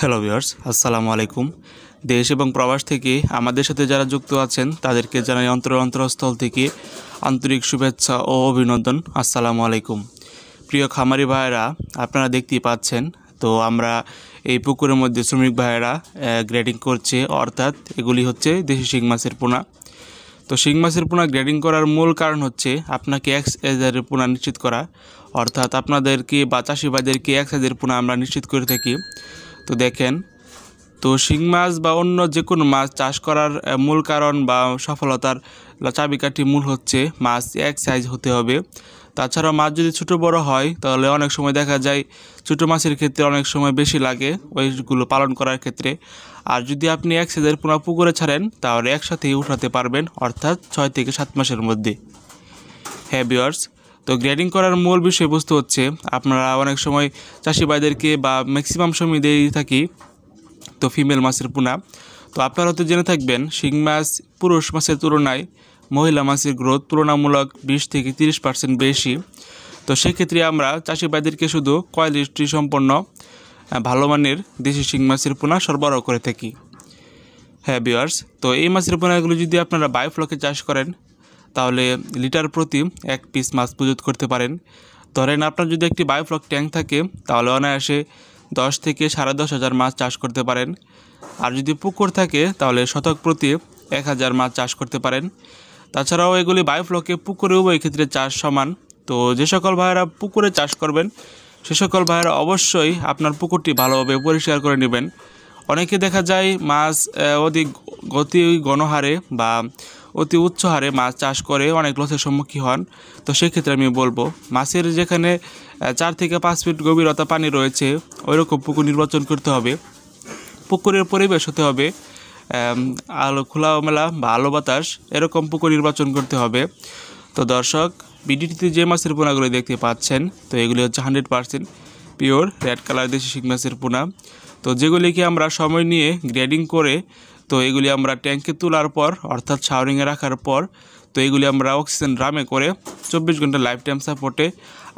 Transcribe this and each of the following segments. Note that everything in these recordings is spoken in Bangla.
হ্যালো ভিওর্স আসসালামু আলাইকুম দেশ এবং প্রবাস থেকে আমাদের সাথে যারা যুক্ত আছেন তাদেরকে জানাই অন্তর অন্তরস্থল থেকে আন্তরিক শুভেচ্ছা ও অভিনন্দন আসসালামু আলাইকুম প্রিয় খামারি ভাইয়েরা আপনারা দেখতেই পাচ্ছেন তো আমরা এই পুকুরের মধ্যে শ্রমিক ভাইয়েরা গ্রেডিং করছে অর্থাৎ এগুলি হচ্ছে দেশি শিং মাছের পোনা তো শিং মাছের পোনা গ্রেডিং করার মূল কারণ হচ্ছে আপনাকে এক সাইজের পোনা নিশ্চিত করা অর্থাৎ আপনাদেরকে বা চাষিবাদেরকে এক সাইজের পোনা আমরা নিশ্চিত করে থাকি তো দেখেন তো শিং মাছ বা অন্য যে কোনো মাছ চাষ করার মূল কারণ বা সফলতার চাবিকাঠি মূল হচ্ছে মাছ এক সাইজ হতে হবে তাছাড়া মাছ যদি ছোট বড় হয় তাহলে অনেক সময় দেখা যায় ছোট মাছের ক্ষেত্রে অনেক সময় বেশি লাগে ওইগুলো পালন করার ক্ষেত্রে আর যদি আপনি এক সাইজের পোনা পুকুরে ছাড়েন তাহলে একসাথেই উঠাতে পারবেন অর্থাৎ ছয় থেকে সাত মাসের মধ্যে হ্যাভিয়ার্স তো গ্রেডিং করার মূল বিষয়বস্তু হচ্ছে আপনারা অনেক সময় ভাইদেরকে বা ম্যাক্সিমাম সময় দিয়ে থাকি তো ফিমেল মাছের পোনা তো আপনারা হয়তো জেনে থাকবেন শিং মাছ পুরুষ মাছের তুলনায় মহিলা মাছের গ্রোথ তুলনামূলক বিশ থেকে তিরিশ পার্সেন্ট বেশি তো সেক্ষেত্রে আমরা চাষিবাইদেরকে শুধু কোয়ালিটি সম্পন্ন ভালো মানের দেশি শিং মাছের পোনা সরবরাহ করে থাকি হ্যাঁ বিয়ার্স তো এই মাছের পোনাগুলো যদি আপনারা বায়োফ্লকে চাষ করেন তাহলে লিটার প্রতি এক পিস মাছ প্রস্তুত করতে পারেন ধরেন আপনার যদি একটি বায়োফ্লক ট্যাঙ্ক থাকে তাহলে অনায়াসে দশ থেকে সাড়ে দশ হাজার মাছ চাষ করতে পারেন আর যদি পুকুর থাকে তাহলে শতক প্রতি এক হাজার মাছ চাষ করতে পারেন তাছাড়াও এগুলি বায়োফ্লকে পুকুরে উভয় ক্ষেত্রে চাষ সমান তো যে সকল ভাইয়েরা পুকুরে চাষ করবেন সে সকল ভাইয়েরা অবশ্যই আপনার পুকুরটি ভালোভাবে পরিষ্কার করে নেবেন অনেকে দেখা যায় মাছ অধিক গতি গণহারে বা অতি উচ্চ হারে মাছ চাষ করে অনেক লসের সম্মুখীন হন তো সেক্ষেত্রে আমি বলবো মাছের যেখানে চার থেকে পাঁচ ফিট গভীরতা পানি রয়েছে ওইরকম পুকুর নির্বাচন করতে হবে পুকুরের পরিবেশ হতে হবে আলো খোলামেলা বা আলো বাতাস এরকম পুকুর নির্বাচন করতে হবে তো দর্শক বিডিটিতে যে মাছের পোনাগুলো দেখতে পাচ্ছেন তো এগুলি হচ্ছে হান্ড্রেড পিওর রেড কালার দেশি শিখ মাছের পোনা তো যেগুলিকে আমরা সময় নিয়ে গ্রেডিং করে তো এগুলি আমরা ট্যাঙ্কে তোলার পর অর্থাৎ শাওয়ারিংয়ে রাখার পর তো এগুলি আমরা অক্সিজেন ড্রামে করে চব্বিশ ঘন্টা লাইফ টাইম সাপোর্টে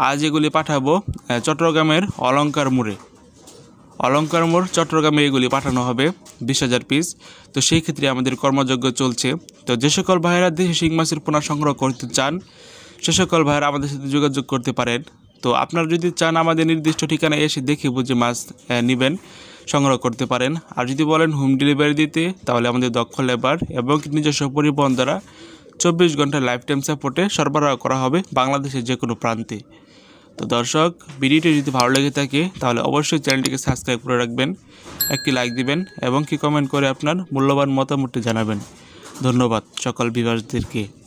আজ এগুলি পাঠাবো চট্টগ্রামের অলঙ্কার মোড়ে অলঙ্কার মোড় চট্টগ্রামে এগুলি পাঠানো হবে বিশ হাজার পিস তো সেই ক্ষেত্রে আমাদের কর্মযজ্ঞ চলছে তো যে সকল ভাইয়েরা দেশে শিং মাছের পোনা সংগ্রহ করতে চান সে সকল ভাইয়েরা আমাদের সাথে যোগাযোগ করতে পারেন তো আপনারা যদি চান আমাদের নির্দিষ্ট ঠিকানায় এসে দেখে বুঝে মাছ নেবেন সংগ্রহ করতে পারেন আর যদি বলেন হোম ডেলিভারি দিতে তাহলে আমাদের দক্ষ লেবার এবং নিজস্ব পরিবহন দ্বারা চব্বিশ ঘন্টা লাইফ টাইম সাপোর্টে সরবরাহ করা হবে বাংলাদেশের যে কোনো প্রান্তে তো দর্শক ভিডিওটি যদি ভালো লেগে থাকে তাহলে অবশ্যই চ্যানেলটিকে সাবস্ক্রাইব করে রাখবেন একটি লাইক দিবেন এবং কি কমেন্ট করে আপনার মূল্যবান মতামতটি জানাবেন ধন্যবাদ সকল বিভাসদেরকে